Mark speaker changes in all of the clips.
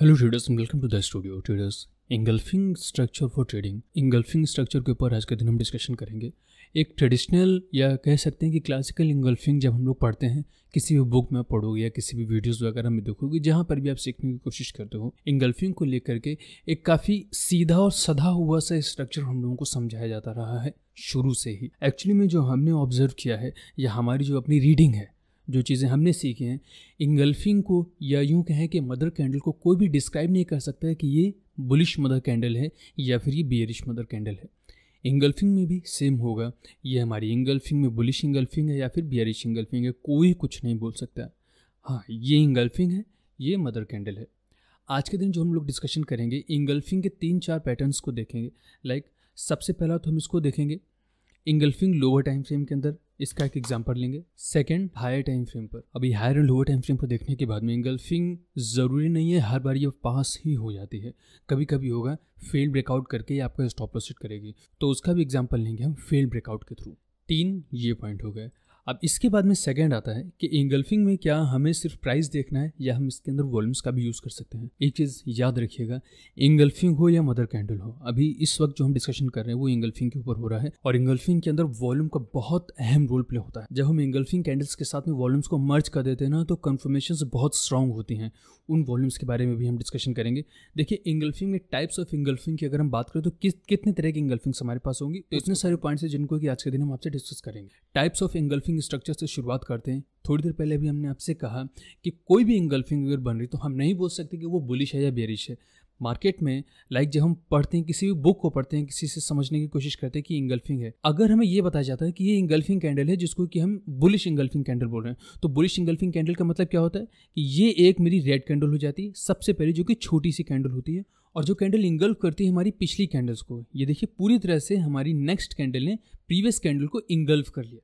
Speaker 1: hello traders welcome to the studio traders engulfing structure for trading engulfing structure के ऊपर आज के दिन हम डिस्कशन करेंगे एक ट्रेडिशनल या कह सकते हैं कि क्लासिकल इंगल्फिंग जब हम लोग पढ़ते हैं किसी भी बुक में पढ़ोगे या किसी भी वीडियोस वगैरह में देखोगे जहाँ पर भी आप सीखने की कोशिश करते हो इंगल्फिंग को लेकर के एक काफ़ी सीधा और सधा हुआ सा स्ट्रक्चर हम लोगों को समझाया जाता रहा है शुरू से ही एक्चुअली में जो हमने ऑब्जर्व किया है या हमारी जो अपनी रीडिंग है जो चीज़ें हमने सीखी हैं इंगल्फिंग को या यूँ कहें कि मदर कैंडल को कोई भी डिस्क्राइब नहीं कर सकता है कि ये बुलिश मदर कैंडल है या फिर ये बियरिश मदर कैंडल है इंगल्फिंग में भी सेम होगा ये हमारी इंगल्फिंग में बुलिश इंगल्फिंग है या फिर बियरिश इंगल्फिंग है कोई कुछ नहीं बोल सकता हाँ ये इंगल्फिंग है ये मदर कैंडल है आज के दिन जो हम लोग डिस्कशन करेंगे इंगल्फिंग के तीन चार पैटर्न्स को देखेंगे लाइक सबसे पहला तो हम इसको देखेंगे इंगल्फिंग लोअर टाइम फ्रेम के अंदर इसका एक एग्जाम्पल लेंगे सेकेंड हायर टाइम फ्रेम पर अभी higher and lower time frame पर देखने के बाद में इंगल्फिंग ज़रूरी नहीं है हर बार ये पास ही हो जाती है कभी कभी होगा फेल ब्रेकआउट करके ये आपका स्टॉप लॉस करेगी तो उसका भी एग्जाम्पल लेंगे हम फेल ब्रेकआउट के थ्रू तीन ये पॉइंट हो गए अब इसके बाद में सेकेंड आता है कि इंगल्फिंग में क्या हमें सिर्फ प्राइस देखना है या हम इसके अंदर वॉल्यूम्स का भी यूज़ कर सकते हैं एक चीज़ याद रखिएगा इंगल्फिंग हो या मदर कैंडल हो अभी इस वक्त जो हम डिस्कशन कर रहे हैं वो इंगल्फिंग के ऊपर हो रहा है और इंगल्फिंग के अंदर वॉल्यूम का बहुत अहम रोल प्ले होता है जब हम इंगल्फिंग कैंडल्स के साथ में वॉल्यूम्स को मर्ज कर देते हैं ना तो कन्फर्मेशन बहुत स्ट्रांग होती हैं उन वॉल्यूम्स के बारे में भी हम डिस्कशन करेंगे देखिए इंगल्फिंग में टाइप्स ऑफ इंगल्फिंग की अगर हम बात करें तो किस कितने तरह की इंगल्फिंग्स हमारे पास होंगी तो इतने सारे पॉइंट्स हैं जिनको कि आज के दिन हम आपसे डिस्कस करेंगे types of engulfing atomic structure से शुरुआत करते हैं थोड़ी देर पहले भी हमने आपसे कहा कि कोई भी इंगल्फिंग वेयर बन रही तो हम नहीं बोल सकते कि वो बुलिश है या बेरिश है मार्केट में लाइक जब हम पढ़ते हैं किसी भी बुक को पढ़ते हैं किसी से समझने की कोशिश करते हैं कि इंगल्फिंग है अगर हमें यह बताया जाता है कि ये इंगल्फिंग कैंडल है जिसको कि हम बुलिश इंगल्फिंग कैंडल बोल रहे हैं तो बुलिश इंगल्फिंग कैंडल का मतलब क्या होता है कि ये एक मेरी रेड कैंडल हो जाती है सबसे पहले जो कि छोटी सी कैंडल होती है और जो कैंडल इंगल्फ करती है हमारी पिछली कैंडल्स को ये देखिए पूरी तरह से हमारी नेक्स्ट कैंडल ने प्रीवियस कैंडल को इंगल्फ कर लिया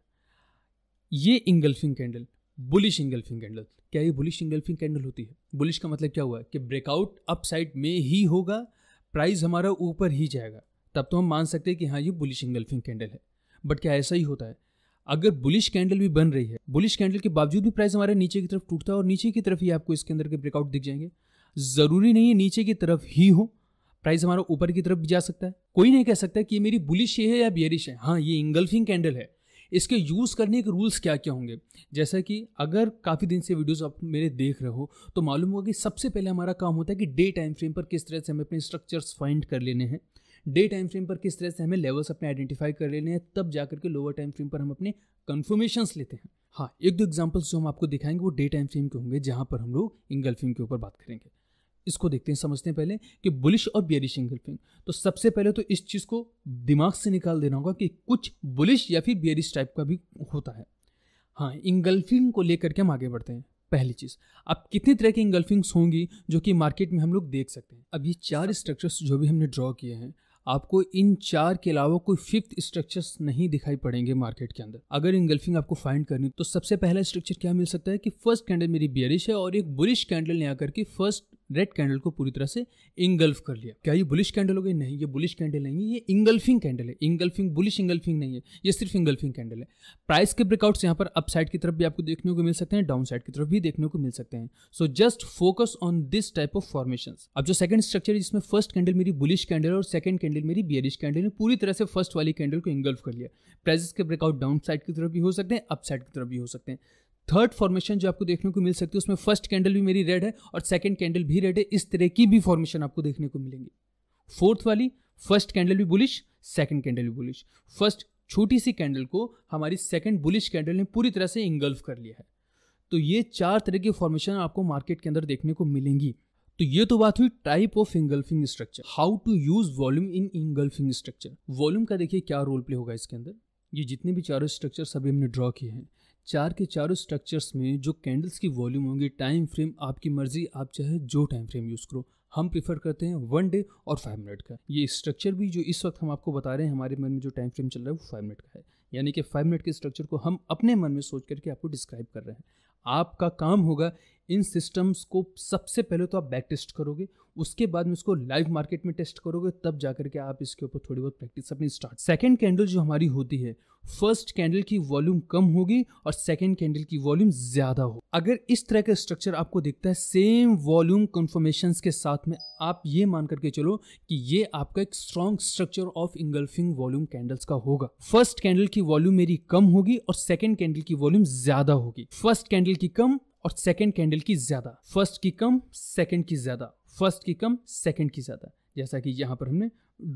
Speaker 1: ये engulfing candle bullish engulfing candle क्या ये बुलिश इंगल्फिंग कैंडल होती है बुलिश का मतलब क्या हुआ कि ब्रेकआउट अप साइड में ही होगा प्राइस हमारा ऊपर ही जाएगा तब तो हम मान सकते हैं कि हाँ ये बुलिश इंगल्फिंग कैंडल है बट क्या ऐसा ही होता है अगर बुलिश कैंडल भी बन रही है बुलिश कैंडल के बावजूद भी प्राइस हमारे नीचे की तरफ टूटता है और नीचे की तरफ ही आपको इसके अंदर के ब्रेकआउट दिख जाएंगे ज़रूरी नहीं है नीचे की तरफ ही हो प्राइस हमारा ऊपर की तरफ भी जा सकता है कोई नहीं कह सकता कि ये मेरी बुलिश है या बियरिश है हाँ ये इंगल्फिंग कैंडल है इसके यूज़ करने के रूल्स क्या क्या होंगे जैसा कि अगर काफ़ी दिन से वीडियोस आप मेरे देख रहे हो तो मालूम होगा कि सबसे पहले हमारा काम होता है कि डे टाइम फ्रेम पर किस तरह से हमें अपने स्ट्रक्चर्स फाइंड कर लेने हैं डे टाइम फ्रेम पर किस तरह से हमें लेवल्स अपने आइडेंटिफाई कर लेने हैं तब जा करके लोअर टाइम फ्रेम पर हम अपने कन्फर्मेशंस लेते हैं हाँ एक दो एग्जाम्पल्स जो हम आपको दिखाएंगे वो डे टाइम फ्रेम के होंगे जहाँ पर हम लोग इंगल्फिंग के ऊपर बात करेंगे इसको देखते हैं समझते हैं पहले कि बुलिश और बियरिश एंगल्फिंग तो सबसे पहले तो इस चीज़ को दिमाग से निकाल देना होगा कि कुछ बुलिश या फिर बियरिश टाइप का भी होता है हाँ इंगल्फिंग को लेकर के हम आगे बढ़ते हैं पहली चीज़ अब कितनी तरह की इंगल्फिंग्स होंगी जो कि मार्केट में हम लोग देख सकते हैं अब ये चार स्ट्रक्चर्स जो भी हमने ड्रॉ किए हैं आपको इन चार के अलावा कोई फिफ्थ स्ट्रक्चर्स नहीं दिखाई पड़ेंगे मार्केट के अंदर अगर इंगल्फिंग आपको फाइंड करनी तो सबसे पहला स्ट्रक्चर क्या मिल सकता है कि फर्स्ट कैंडल मेरी बियरिश है और एक बुरिश कैंडल ने आकर के फर्स्ट रेड कैंडल को पूरी तरह से इंगल्फ कर लिया क्या ये बुलिश कैंडल हो गई नहीं ये बुलिश कैंडल नहीं है ये इंगल्फिंग कैंडल है इंगल्फिंग बुलिश इंगल्फिंग नहीं है ये सिर्फ इंगल्फिंग कैंडल है प्राइस के ब्रेकआउट्स यहाँ पर अप साइड की तरफ भी आपको देखने को मिल सकते हैं डाउन साइड की तरफ भी देखने को मिल सकते हैं so just focus on this type of formation अब जो सेकंड स्ट्रक्चर है जिसमें फर्स्ट कैंडल मेरी बुलिश कैंडल और सेकंड कैंडल मेरी बियरिश कैंडल ने पूरी तरह से फर्स्ट वाली कैंडल को इंगल्फ कर लिया प्राइस के ब्रेकआउट डाउन साइड की तरफ भी हो सकते हैं अप साइड की तरफ भी हो सकते हैं थर्ड फॉर्मेशन जो आपको देखने को मिल सकती है उसमें फर्स्ट कैंडल भी मेरी रेड है और सेकंड कैंडल भी रेड है इस तरह की भी फॉर्मेशन आपको देखने को मिलेंगी फोर्थ वाली फर्स्ट कैंडल भी बुलिश सेकंड कैंडल भी बुलिश फर्स्ट छोटी सी कैंडल को हमारी सेकंड बुलिश कैंडल ने पूरी तरह से इंगल्फ कर लिया है तो ये चार तरह की फॉर्मेशन आपको मार्केट के अंदर देखने को मिलेंगी तो ये तो बात हुई type of engulfing structure how to use volume in engulfing structure volume का देखिए क्या रोल प्ले होगा इसके अंदर ये जितने भी चारों स्ट्रक्चर सभी हमने ड्रॉ किए हैं चार के चारों स्ट्रक्चर्स में जो कैंडल्स की वॉल्यूम होंगी टाइम फ्रेम आपकी मर्जी आप चाहे जो टाइम फ्रेम यूज़ करो हम प्रीफर करते हैं वन डे और फाइव मिनट का ये स्ट्रक्चर भी जो इस वक्त हम आपको बता रहे हैं हमारे मन में जो टाइम फ्रेम चल रहा है वो फाइव मिनट का है यानी कि फाइव मिनट के स्ट्रक्चर को हम अपने मन में सोच करके आपको डिस्क्राइब कर रहे हैं आपका काम होगा इन सिस्टम्स को सबसे पहले तो आप बैक टेस्ट करोगे उसके बाद में उसको लाइव मार्केट में टेस्ट करोगे तब जा करके आप इसके ऊपर थोड़ी बहुत प्रैक्टिस अपनी स्टार्ट सेकेंड कैंडल जो हमारी होती है फर्स्ट कैंडल की वॉल्यूम कम होगी और सेकेंड कैंडल की वॉल्यूम ज्यादा हो अगर इस तरह का स्ट्रक्चर आपको दिखता है सेम वॉल्यूम कन्फर्मेशन के साथ में आप ये मान करके चलो कि ये आपका एक strong structure of engulfing volume candles का होगा फर्स्ट कैंडल की वॉल्यूम मेरी कम होगी और सेकेंड कैंडल की वॉल्यूम ज्यादा होगी फर्स्ट कैंडल की कम और सेकंड कैंडल की ज्यादा फर्स्ट की कम सेकंड की ज्यादा फर्स्ट की कम सेकंड की ज्यादा जैसा कि यहाँ पर हमने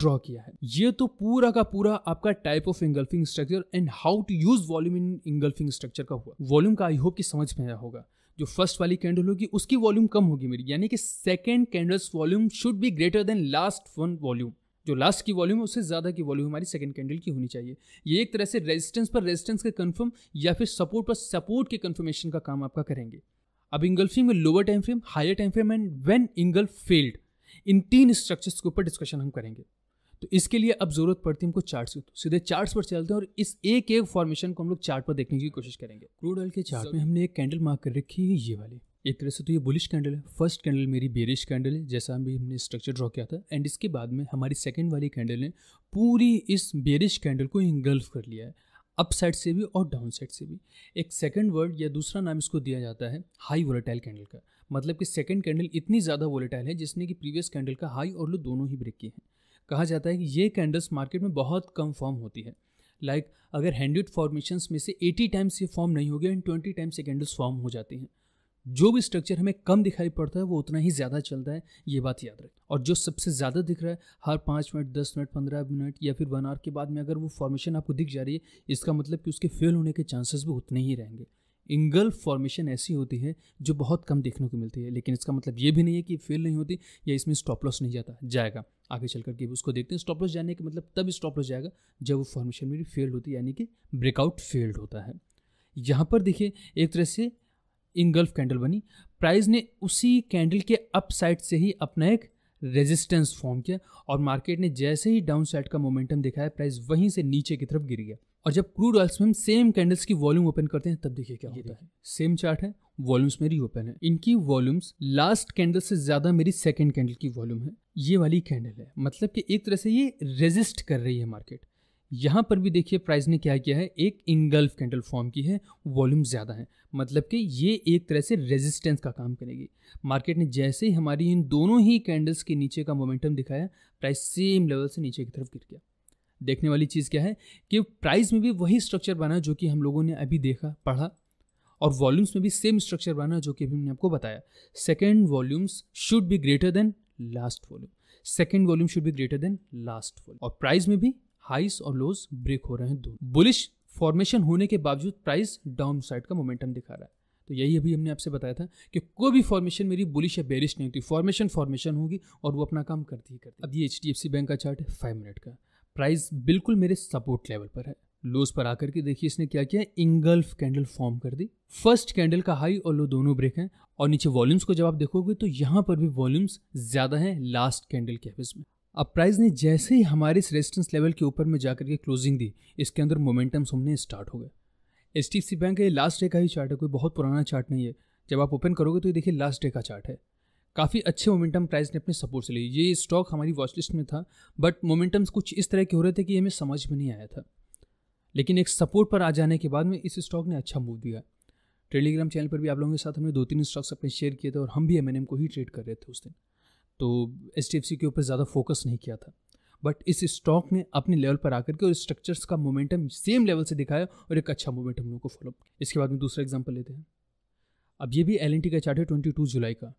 Speaker 1: ड्रॉ किया है ये तो पूरा का पूरा आपका type of engulfing structure and how to use volume in engulfing structure का हुआ वॉल्यूम का आई होप कि समझ में आया होगा जो फर्स्ट वाली कैंडल होगी उसकी वॉल्यूम कम होगी मेरी यानी कि second candles volume should be greater than last one volume जो लास्ट की वॉल्यूम है उससे ज़्यादा की वॉल्यूम हमारी सेकेंड कैंडल की होनी चाहिए ये एक तरह से रेजिस्टेंस पर रेजिस्टेंस के कन्फर्म या फिर सपोर्ट पर सपोर्ट के कन्फर्मेशन का काम आपका करेंगे अब इंगल्फिंग में lower time frame higher time frame and when engulf failed in तीन स्ट्रक्चर्स के ऊपर डिस्कशन हम करेंगे तो इसके लिए अब जरूरत पड़ती है हमको चार्ट्स की तो सीधे चार्ट्स पर चलते हैं और इस एक एक फॉर्मेशन को हम लोग चार्ट पर देखने की कोशिश करेंगे क्रूड ऑयल के चार्ट में हमने एक कैंडल मार्क कर रखी है ये वाली एक तरह से तो ये बुलिश कैंडल है फर्स्ट कैंडल मेरी बेरिश कैंडल है जैसा भी हमने स्ट्रक्चर ड्रॉ किया था एंड इसके बाद में हमारी सेकेंड वाली कैंडल ने पूरी इस बेरिश कैंडल को इंगल्फ कर लिया है अप साइड से भी और डाउन साइड से भी एक सेकेंड वर्ड या दूसरा नाम इसको दिया जाता है हाई वोलेटाइल कैंडल का मतलब कि सेकेंड कैंडल इतनी ज़्यादा वोलेटाइल है जिसने कि प्रीवियस कैंडल का हाई और लो दोनों ही ब्रेक किए हैं कहा जाता है कि ये कैंडल्स मार्केट में बहुत कम फॉर्म होती है लाइक like, अगर हैंडेड फॉर्मेशंस में से 80 टाइम्स ये फॉर्म नहीं होगी एंड 20 टाइम्स ये कैंडल्स फॉर्म हो जाती हैं जो भी स्ट्रक्चर हमें कम दिखाई पड़ता है वो उतना ही ज़्यादा चलता है ये बात याद रखें और जो सबसे ज़्यादा दिख रहा है हर पाँच मिनट दस मिनट पंद्रह मिनट या फिर वन आवर के बाद में अगर वो फॉर्मेशन आपको दिख जा रही है इसका मतलब कि उसके फेल होने के चांसेस भी उतने ही रहेंगे इंगल फॉर्मेशन ऐसी होती है जो बहुत कम देखने को मिलती है लेकिन इसका मतलब ये भी नहीं है कि फेल नहीं होती या इसमें स्टॉप लॉस नहीं जाता जाएगा आगे चल करके उसको देखते हैं स्टॉप लॉस जाने के मतलब तब स्टॉप लॉस जाएगा जब वो फॉर्मेशन मेरी फेल्ड होती है यानी कि ब्रेकआउट फेल्ड होता है यहाँ पर देखिए एक तरह से इंगल्फ कैंडल बनी प्राइस ने उसी कैंडल के अप साइड से ही अपना एक रेजिस्टेंस फॉर्म किया और मार्केट ने जैसे ही डाउन साइड का मोमेंटम दिखाया प्राइस वहीं से नीचे की तरफ गिर गया और जब क्रूड ऑयल्स में हम सेम कैंडल्स की वॉल्यूम ओपन करते हैं तब देखिए क्या होता है सेम चार्ट है वॉल्यूम्स मेरी ओपन है इनकी वॉल्यूम्स लास्ट कैंडल से ज्यादा मेरी सेकेंड कैंडल की वॉल्यूम है ये वाली कैंडल है मतलब कि एक तरह से ये रेजिस्ट कर रही है मार्केट यहाँ पर भी देखिए प्राइस ने क्या किया है एक इंगल्फ कैंडल फॉर्म की है वॉल्यूम ज़्यादा है मतलब कि ये एक तरह से रेजिस्टेंस का काम करेगी मार्केट ने जैसे ही हमारी इन दोनों ही कैंडल्स के नीचे का मोमेंटम दिखाया प्राइस सेम लेवल से नीचे की तरफ गिर गया देखने वाली चीज़ क्या है कि प्राइस में भी वही स्ट्रक्चर बना जो कि हम लोगों ने अभी देखा पढ़ा और वॉल्यूम्स में भी सेम स्ट्रक्चर बना जो कि अभी हमने आपको बताया second volumes should be greater than last volume second volume should be greater than last volume और प्राइस में भी हाइस और लोज ब्रेक हो रहे हैं दो बुलिश फॉर्मेशन होने के बावजूद प्राइस डाउन साइड का मोमेंटम दिखा रहा है तो यही अभी हमने आपसे बताया था कि कोई भी फॉर्मेशन मेरी बुलिश या बेरिश नहीं होती फॉर्मेशन फॉर्मेशन होगी और वो अपना काम करती ही करती अब ये एच बैंक का चार्ट है फाइव मिनट का प्राइस बिल्कुल मेरे सपोर्ट लेवल पर है लोस पर आकर के देखिए इसने क्या किया इंगल्फ कैंडल फॉर्म कर दी फर्स्ट कैंडल का हाई और लो दोनों ब्रेक हैं और नीचे वॉल्यूम्स को जब आप देखोगे तो यहाँ पर भी वॉल्यूम्स ज़्यादा हैं लास्ट कैंडल के हफिस में अब प्राइस ने जैसे ही हमारे इस रेजिस्टेंस लेवल के ऊपर में जाकर के क्लोजिंग दी इसके अंदर मोमेंटम्स हमने स्टार्ट हो गए एच डी बैंक का ये लास्ट डे का ही चार्ट है कोई बहुत पुराना चार्ट नहीं है जब आप ओपन करोगे तो ये देखिए लास्ट डे का चार्ट है काफ़ी अच्छे मोमेंटम प्राइस ने अपने सपोर्ट से ली ये स्टॉक हमारी वॉच लिस्ट में था बट मोमेंटम्स कुछ इस तरह के हो रहे थे कि हमें समझ में नहीं आया था लेकिन एक सपोर्ट पर आ जाने के बाद में इस स्टॉक ने अच्छा मूव दिया टेलीग्राम चैनल पर भी आप लोगों के साथ हमने दो तीन स्टॉक्स अपने शेयर किए थे और हम भी एम को ही ट्रेड कर रहे थे उस दिन तो एच के ऊपर ज़्यादा फोकस नहीं किया था बट इस स्टॉक ने अपने लेवल पर आकर के और स्ट्रक्चर्स का मोमेंटम सेम लेवल से दिखाया और एक अच्छा मोमेंटम लोगों को फॉलो इसके बाद में दूसरा एग्जाम्पल लेते हैं अब ये भी एल का चार्ट है ट्वेंटी जुलाई का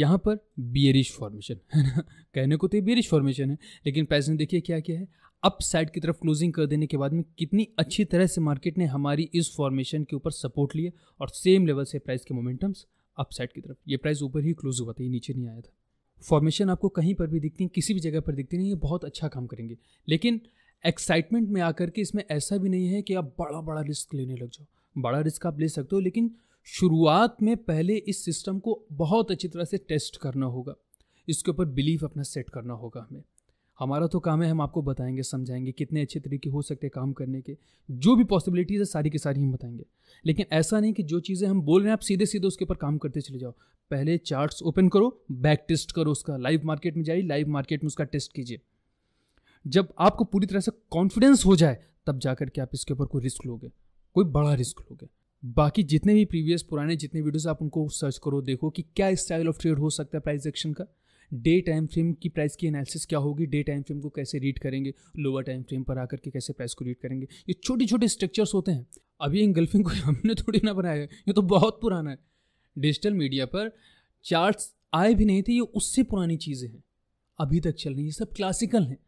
Speaker 1: यहाँ पर बियरिश फॉर्मेशन है ना कहने को तो ये बियरिश फॉर्मेशन है लेकिन प्राइस ने देखिए क्या क्या है अप साइड की तरफ क्लोजिंग कर देने के बाद में कितनी अच्छी तरह से मार्केट ने हमारी इस फॉर्मेशन के ऊपर सपोर्ट लिया और सेम लेवल से प्राइस के मोमेंटम्स अप साइड की तरफ ये प्राइस ऊपर ही क्लोज हुआ था ये नीचे नहीं आया था फॉर्मेशन आपको कहीं पर भी दिखती है किसी भी जगह पर दिखती नहीं ये बहुत अच्छा काम करेंगे लेकिन एक्साइटमेंट में आकर के इसमें ऐसा भी नहीं है कि आप बड़ा बड़ा रिस्क लेने लग जाओ बड़ा रिस्क आप ले सकते हो लेकिन शुरुआत में पहले इस सिस्टम को बहुत अच्छी तरह से टेस्ट करना होगा इसके ऊपर बिलीव अपना सेट करना होगा हमें हमारा तो काम है हम आपको बताएंगे समझाएंगे कितने अच्छे तरीके हो सकते हैं काम करने के जो भी पॉसिबिलिटीज़ है सारी की सारी हम बताएंगे लेकिन ऐसा नहीं कि जो चीज़ें हम बोल रहे हैं आप सीधे सीधे उसके ऊपर काम करते चले जाओ पहले चार्ट्स ओपन करो बैक टेस्ट करो उसका लाइव मार्केट में जाइए लाइव मार्केट में उसका टेस्ट कीजिए जब आपको पूरी तरह से कॉन्फिडेंस हो जाए तब जाकर के आप इसके ऊपर कोई रिस्क लोगे कोई बड़ा रिस्क लोगे बाकी जितने भी प्रीवियस पुराने जितने वीडियोस आप उनको सर्च करो देखो कि क्या स्टाइल ऑफ ट्रेड हो सकता है प्राइजेक्शन एक्शन का डे टाइम फ्रेम की प्राइस की एनालिसिस क्या होगी डे टाइम फ्रेम को कैसे रीड करेंगे लोअर टाइम फ्रेम पर आकर के कैसे प्राइस को रीड करेंगे ये छोटे छोटे स्ट्रक्चर्स होते हैं अभी इंगल्फिंग को हमने थोड़ी ना बनाया है ये तो बहुत पुराना है डिजिटल मीडिया पर चार्ट्स आए भी नहीं थे ये उससे पुरानी चीज़ें हैं अभी तक चल रही है ये सब क्लासिकल हैं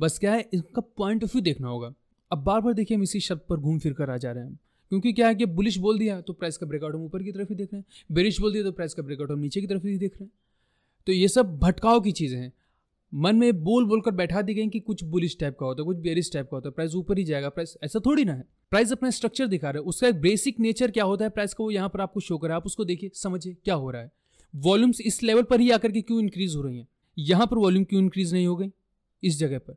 Speaker 1: बस क्या है इसका पॉइंट ऑफ व्यू देखना होगा अब बार बार देखिए हम इसी शब्द पर घूम फिर कर आ जा रहे हैं क्योंकि क्या है कि बुलिश बोल दिया तो प्राइस का ब्रेकआउट हम ऊपर की तरफ ही देख रहे हैं बेरिश बोल दिया तो प्राइस का ब्रेकआउट हम नीचे की तरफ ही देख रहे हैं तो ये सब भटकाव की चीज़ें हैं मन में बोल बोल कर बैठा दी गई कि कुछ बुलिश टाइप का होता है कुछ बेरिश टाइप का होता है प्राइस ऊपर ही जाएगा प्राइस ऐसा थोड़ी ना है प्राइस अपना स्ट्रक्चर दिखा रहा है उसका एक बेसिक नेचर क्या होता है प्राइस का वो यहाँ पर आपको शो कर रहा है आप उसको देखिए समझिए क्या हो रहा है वॉल्यूम्स इस लेवल पर ही आकर के क्यों इंक्रीज हो रही हैं यहाँ पर वॉल्यूम क्यों इंक्रीज नहीं हो गई इस जगह पर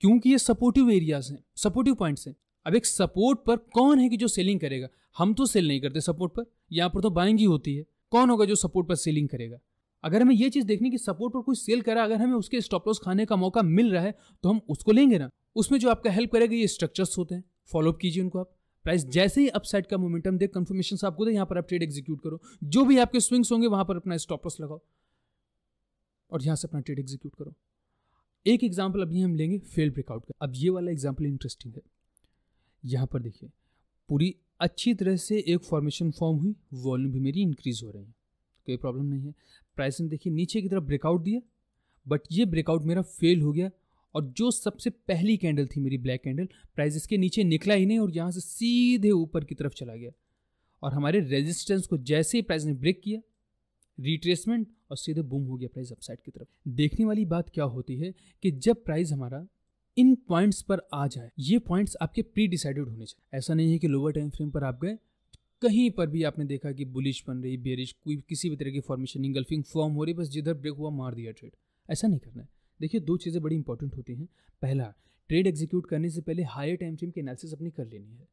Speaker 1: क्योंकि ये सपोर्टिव एरियाज हैं सपोर्टिव पॉइंट्स हैं अब एक सपोर्ट पर कौन है कि जो सेलिंग करेगा हम तो सेल नहीं करते सपोर्ट पर यहाँ पर तो बाइंग ही होती है कौन होगा जो सपोर्ट पर सेलिंग करेगा अगर हमें ये चीज देखनी कि सपोर्ट पर कोई सेल करा अगर हमें उसके स्टॉप लॉस खाने का मौका मिल रहा है तो हम उसको लेंगे ना उसमें जो आपका हेल्प करेगा ये स्ट्रक्चर्स होते हैं फॉलोअप कीजिए उनको आप प्राइस जैसे ही अपसाइड का मोमेंटम देख कंफर्मेशन आपको दे यहाँ पर आप ट्रेड एग्जीक्यूट करो जो भी आपके स्विंग्स होंगे वहां पर अपना स्टॉप लॉस लगाओ और यहाँ से अपना ट्रेड एग्जीक्यूट करो एक एग्जाम्पल अभी हम लेंगे फेल ब्रेकआउट का अब ये वाला एग्जाम्पल इंटरेस्टिंग है यहाँ पर देखिए पूरी अच्छी तरह से एक फॉर्मेशन फॉर्म हुई वॉल्यूम भी मेरी इंक्रीज हो रही है कोई प्रॉब्लम नहीं है प्राइस ने देखिए नीचे की तरफ ब्रेकआउट दिया बट ये ब्रेकआउट मेरा फेल हो गया और जो सबसे पहली कैंडल थी मेरी ब्लैक कैंडल प्राइस इसके नीचे निकला ही नहीं और यहाँ से सीधे ऊपर की तरफ चला गया और हमारे रेजिस्टेंस को जैसे ही प्राइस ने ब्रेक किया रिट्रेसमेंट और सीधे बूम हो गया प्राइस अपसाइड की तरफ देखने वाली बात क्या होती है कि जब प्राइस हमारा इन पॉइंट्स पर आ जाए ये पॉइंट्स आपके प्री डिसाइडेड होने चाहिए ऐसा नहीं है कि लोअर टाइम फ्रेम पर आप गए कहीं पर भी आपने देखा कि बुलिश बन रही बेरिश कोई किसी भी तरह की फॉर्मेशन इंगल्फिंग फॉर्म हो रही बस जिधर ब्रेक हुआ मार दिया ट्रेड ऐसा नहीं करना है देखिए दो चीज़ें बड़ी इंपॉर्टेंट होती हैं पहला ट्रेड एग्जीक्यूट करने से पहले हायर टाइम फ्रेम की एनालिसिस अपनी कर लेनी है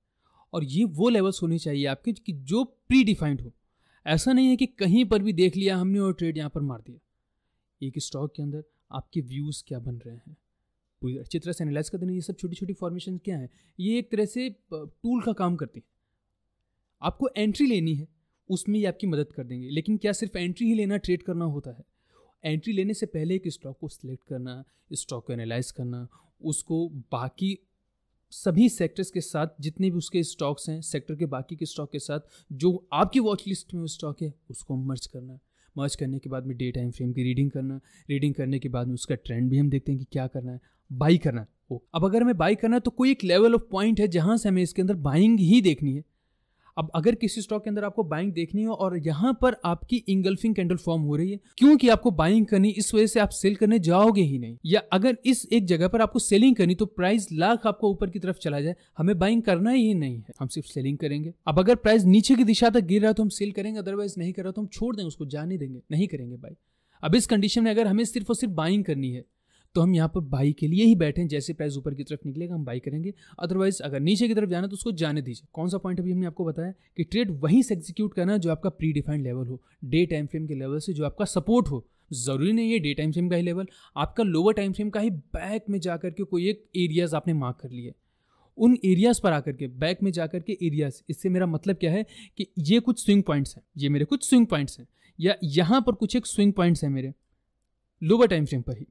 Speaker 1: और ये वो लेवल्स होने चाहिए आपके कि जो प्री डिफाइंड हो ऐसा नहीं है कि कहीं पर भी देख लिया हमने और ट्रेड यहाँ पर मार दिया एक स्टॉक के अंदर आपके व्यूज़ क्या बन रहे हैं पूरी अच्छी तरह से एनालाइज कर देना ये सब छोटी छोटी फॉर्मेशन क्या है ये एक तरह से टूल का काम करती है आपको एंट्री लेनी है उसमें ये आपकी मदद कर देंगे लेकिन क्या सिर्फ एंट्री ही लेना ट्रेड करना होता है एंट्री लेने से पहले एक स्टॉक को सिलेक्ट करना स्टॉक को एनालाइज करना उसको बाकी सभी सेक्टर्स के साथ जितने भी उसके स्टॉक्स हैं सेक्टर के बाकी के स्टॉक के साथ जो आपकी वॉच लिस्ट में स्टॉक है उसको मर्ज करना मर्ज करने के बाद में डे टाइम फ्रेम की रीडिंग करना रीडिंग करने के बाद में उसका ट्रेंड भी हम देखते हैं कि क्या करना है बाई करना हो अब अगर हमें बाई करना है तो कोई एक लेवल ऑफ पॉइंट है जहाँ से हमें इसके अंदर बाइंग ही देखनी है अब अगर किसी स्टॉक के अंदर आपको बाइंग देखनी हो और यहाँ पर आपकी इंगल्फिंग कैंडल फॉर्म हो रही है क्योंकि आपको बाइंग करनी इस वजह से आप सेल करने जाओगे ही नहीं या अगर इस एक जगह पर आपको सेलिंग करनी तो प्राइस लाख आपको ऊपर की तरफ चला जाए हमें बाइंग करना ही नहीं है हम सिर्फ सेलिंग करेंगे अब अगर प्राइस नीचे की दिशा तक गिर रहा है तो हम सेल करेंगे अदरवाइज नहीं कर रहा तो हम छोड़ देंगे उसको जाने देंगे नहीं करेंगे बाई अब इस कंडीशन में अगर हमें सिर्फ और सिर्फ बाइंग करनी है तो हम यहाँ पर बाई के लिए ही बैठे हैं जैसे प्राइस ऊपर की तरफ निकलेगा हम बाई करेंगे अदरवाइज अगर नीचे की तरफ जाना तो उसको जाने दीजिए कौन सा पॉइंट अभी हमने आपको बताया कि ट्रेड वहीं से एग्जीक्यूट करना जो आपका प्री डिफाइंड लेवल हो डे टाइम फ्रेम के लेवल से जो आपका सपोर्ट हो ज़रूरी नहीं है डे टाइम फ्रेम का ही लेवल आपका लोअर टाइम फ्रेम का ही बैक में जा करके कोई एक एरियाज़ आपने मार्क कर लिए उन एरियाज़ पर आकर के बैक में जा कर के एरियाज़ इससे मेरा मतलब क्या है कि ये कुछ स्विंग पॉइंट्स हैं ये मेरे कुछ स्विंग पॉइंट्स हैं या यहाँ पर कुछ एक स्विंग पॉइंट्स हैं मेरे लोअर टाइम फ्रेम पर ही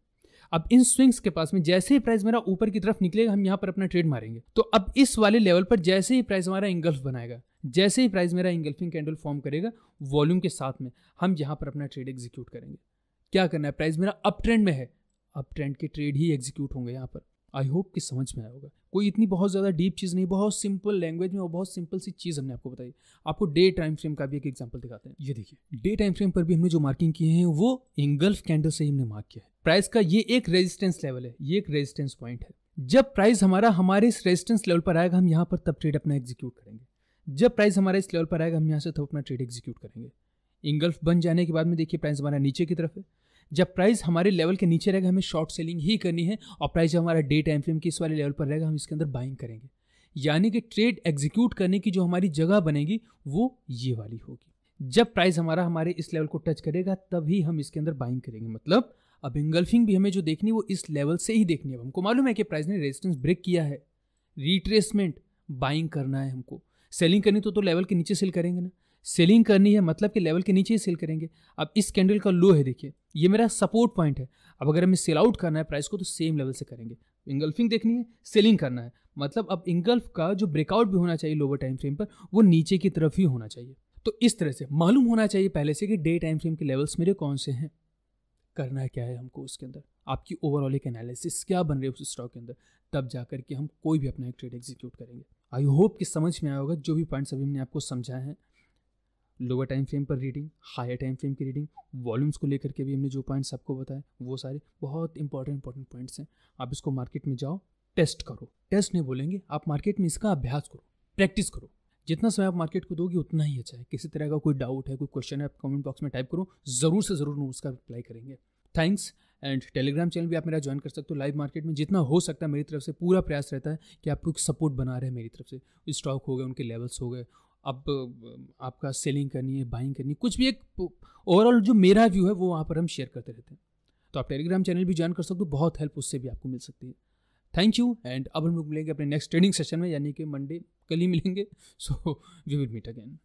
Speaker 1: अब इन स्विंग्स के पास में जैसे ही प्राइस मेरा ऊपर की तरफ निकलेगा हम यहाँ पर अपना ट्रेड मारेंगे तो अब इस वाले लेवल पर जैसे ही प्राइस हमारा इंगल्फ बनाएगा जैसे ही प्राइस मेरा इंगल्फिंग कैंडल फॉर्म करेगा वॉल्यूम के साथ में हम यहाँ पर अपना ट्रेड एग्जीक्यूट करेंगे क्या करना है प्राइस मेरा अप ट्रेंड में है अप ट्रेंड के ट्रेड ही एग्जीक्यूट होंगे यहाँ पर आई होप कि समझ में आया होगा कोई इतनी बहुत ज़्यादा डीप चीज़ नहीं बहुत सिंपल लैंग्वेज में और बहुत सिंपल सी चीज़ हमने आपको बताई आपको डे टाइम फ्रेम का भी एक एग्जाम्पल दिखाते हैं ये देखिए डे टाइम फ्रेम पर भी हमने जो मार्किंग किए हैं वो इंगल्फ कैंडल से ही हमने मार्क किया है प्राइस का ये एक रेजिस्टेंस लेवल है ये एक रेजिस्टेंस पॉइंट है जब प्राइस हमारा हमारे इस रेजिस्टेंस लेवल पर आएगा हम यहाँ पर तब ट्रेड अपना एग्जीक्यूट करेंगे जब प्राइस हमारे इस लेवल पर आएगा हम यहाँ से तब अपना ट्रेड एग्जीक्यूट करेंगे इंगल्फ बन जाने के बाद में देखिए प्राइस हमारा नीचे की तरफ है जब प्राइस हमारे लेवल के नीचे रहेगा हमें शॉर्ट सेलिंग ही करनी है और प्राइस हमारा डे टाइम फ्रेम के इस वाले लेवल पर रहेगा हम इसके अंदर बाइंग करेंगे यानी कि ट्रेड एग्जीक्यूट करने की जो हमारी जगह बनेगी वो ये वाली होगी जब प्राइस हमारा हमारे इस लेवल को टच करेगा तभी हम इसके अंदर बाइंग करेंगे मतलब अब इंगल्फिंग भी हमें जो देखनी है वो इस लेवल से ही देखनी है हमको मालूम है कि प्राइस ने रेजिस्टेंस ब्रेक किया है रिट्रेसमेंट बाइंग करना है हमको सेलिंग करनी तो तो लेवल के नीचे सेल करेंगे ना सेलिंग करनी है मतलब कि लेवल के नीचे ही सेल करेंगे अब इस कैंडल का लो है देखिए ये मेरा सपोर्ट पॉइंट है अब अगर हमें सेल आउट करना है प्राइस को तो सेम लेवल से करेंगे इंगल्फिंग देखनी है सेलिंग करना है मतलब अब इंगल्फ का जो ब्रेकआउट भी होना चाहिए लोअर टाइम फ्रेम पर वो नीचे की तरफ ही होना चाहिए तो इस तरह से मालूम होना चाहिए पहले से कि डे टाइम फ्रेम के लेवल्स मेरे कौन से हैं करना क्या है हमको उसके अंदर आपकी ओवरऑल एक एनालिसिस क्या बन रही है उस स्टॉक के अंदर तब जा कर के हम कोई भी अपना एक ट्रेड एग्जीक्यूट करेंगे आई होप कि समझ में आया होगा जो भी पॉइंट्स अभी हमने आपको समझाए हैं लोअर टाइम फ्रेम पर रीडिंग हायर टाइम फ्रेम की रीडिंग वॉल्यूम्स को लेकर के भी हमने जो पॉइंट्स आपको बताए वो सारे बहुत इंपॉर्टेंट इंपॉर्टेंट पॉइंट्स हैं आप इसको मार्केट में जाओ टेस्ट करो टेस्ट नहीं बोलेंगे आप मार्केट में इसका अभ्यास करो प्रैक्टिस करो जितना समय आप मार्केट को दोगे उतना ही अच्छा है किसी तरह का कोई डाउट है कोई क्वेश्चन है आप कमेंट बॉक्स में टाइप करो ज़रूर से ज़रूर उसका रिप्लाई करेंगे थैंक्स एंड टेलीग्राम चैनल भी आप मेरा ज्वाइन कर सकते हो लाइव मार्केट में जितना हो सकता है मेरी तरफ से पूरा प्रयास रहता है कि आपको एक सपोर्ट बना रहे हैं मेरी तरफ से स्टॉक हो गए उनके लेवल्स हो गए अब आपका सेलिंग करनी है बाइंग करनी है कुछ भी एक ओवरऑल जो मेरा व्यू है वो वहाँ पर हम शेयर करते रहते हैं तो आप टेलीग्राम चैनल भी ज्वाइन कर सकते हो बहुत हेल्प उससे भी आपको मिल सकती है थैंक यू एंड अब हम लोग मिलेंगे अपने नेक्स्ट ट्रेडिंग सेशन में यानी कि मंडे कल ही मिलेंगे so we will meet again